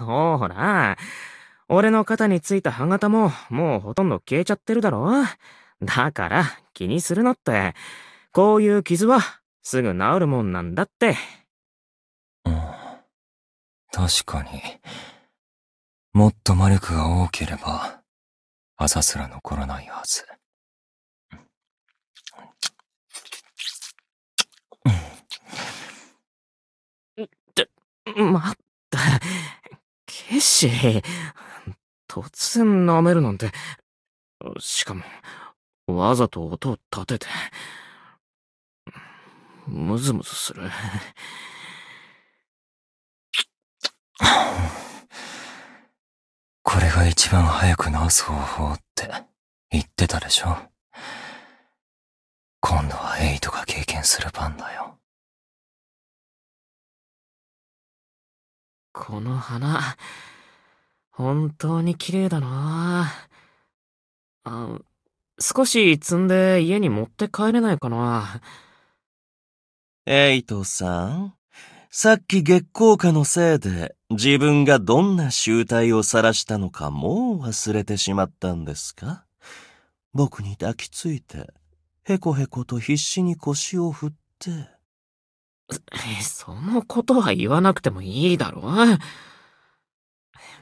ほら、俺の肩についた歯型ももうほとんど消えちゃってるだろだから気にするなって。こういう傷はすぐ治るもんなんだって。うん。確かに。もっと魔力が多ければ、あざすら残らないはず。ん。って、待っし、突然舐めるなんて、しかも、わざと音を立てて、むずむずする。これが一番早く治す方法って言ってたでしょ今度はエイトが経験する番だよ。この花、本当に綺麗だなあ、少し積んで家に持って帰れないかなエイトさん、さっき月光下のせいで自分がどんな集体を晒したのかもう忘れてしまったんですか僕に抱きついて、へこへこと必死に腰を振って。そのことは言わなくてもいいだろう。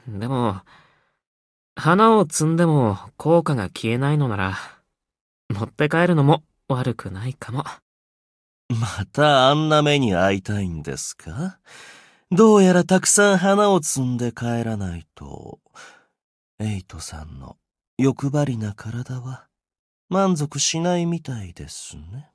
でも、花を摘んでも効果が消えないのなら、持って帰るのも悪くないかも。またあんな目に遭いたいんですかどうやらたくさん花を摘んで帰らないと、エイトさんの欲張りな体は満足しないみたいですね。